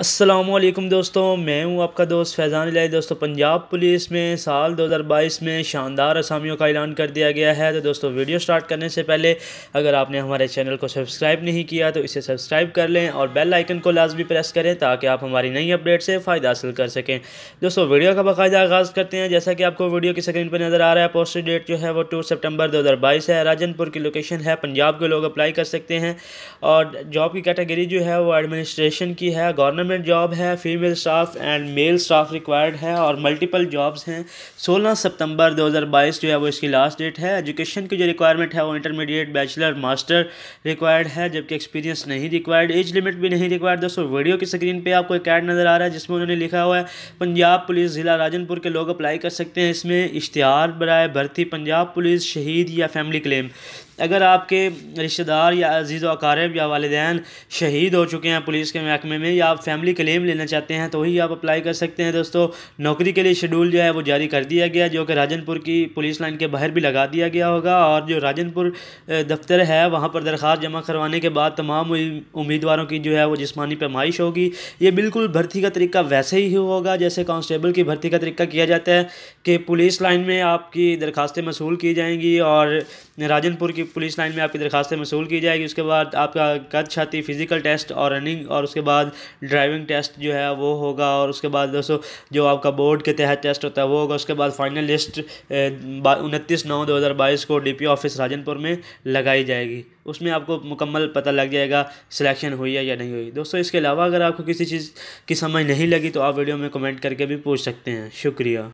असलम दोस्तों मैं हूं आपका दोस्त फैज़ान लाई दोस्तों पंजाब पुलिस में साल 2022 में शानदार असामियों का ऐलान कर दिया गया है तो दोस्तों वीडियो स्टार्ट करने से पहले अगर आपने हमारे चैनल को सब्सक्राइब नहीं किया तो इसे सब्सक्राइब कर लें और बेल आइकन को लाजमी प्रेस करें ताकि आप हमारी नई अपडेट से फ़ायदा हासिल कर सकें दोस्तों वीडियो का बाकायदा आगाज़ करते हैं जैसा कि आपको वीडियो की स्क्रीन पर नज़र आ रहा है पोस्टर डेट जो है वो टू सेप्टेम्बर दो है राजनपुर की लोकेशन है पंजाब के लोग अप्लाई कर सकते हैं और जॉब की कैटेगरी जो है वो एडमिनिस्ट्रेशन की है गवर्नमेंट गवर्नमेंट जॉब है female staff and male staff required है और मल्टीपल जॉब्स हैं 16 सितंबर 2022 जो है वो इसकी लास्ट डेट है एजुकेशन की जो रिक्वायरमेंट है वो इंटरमीडिएट बैचलर मास्टर रिक्वायर्ड है जबकि एक्सपीरियंस नहीं रिक्वायर्ड एज लिमिट भी नहीं रिक्वायर्ड दोस्तों वीडियो की स्क्रीन पर आपको एक ऐड नज़र आ रहा है जिसमें उन्होंने लिखा हुआ है पंजाब पुलिस ज़िला राजनपुर के लोग अप्लाई कर सकते हैं इसमें इश्तहार बरए भर्ती पंजाब पुलिस शहीद या फैमिली क्लेम अगर आपके रिश्तेदार या अजीज़ वकारब या वालदान शहीद हो चुके हैं पुलिस के महकमे में या आप फैमिली क्लेम लेना चाहते हैं तो ही आप अप्लाई कर सकते हैं दोस्तों नौकरी के लिए शेड्यूल जो है वो जारी कर दिया गया जो कि राजनपुर की पुलिस लाइन के बाहर भी लगा दिया गया होगा और जो राजनपुर दफ्तर है वहाँ पर दरख्वास्त जमा करवाने के बाद तमाम उम्मीदवारों की जो है वो जिसमानी पैमाइश होगी ये बिल्कुल भर्ती का तरीका वैसे ही होगा जैसे कॉन्स्टेबल की भर्ती का तरीका किया जाता है कि पुलिस लाइन में आपकी दरखास्तें मसूल की जाएंगी और राजनपुर की पुलिस लाइन में आपकी दरखास्तें मसूल की जाएगी उसके बाद आपका कद छाती फ़िज़िकल टेस्ट और रनिंग और उसके बाद ड्राइविंग टेस्ट जो है वो होगा और उसके बाद दोस्तों जो आपका बोर्ड के तहत टेस्ट होता है वो होगा उसके बाद फाइनल लिस्ट उनतीस नौ दो हज़ार बाईस को डी पी ऑफिस राजनपुर में लगाई जाएगी उसमें आपको मुकम्मल पता लग जाएगा सिलेक्शन हुई है या नहीं हुई दोस्तों इसके अलावा अगर आपको किसी चीज़ की समझ नहीं लगी तो आप वीडियो में कमेंट करके भी पूछ सकते हैं शुक्रिया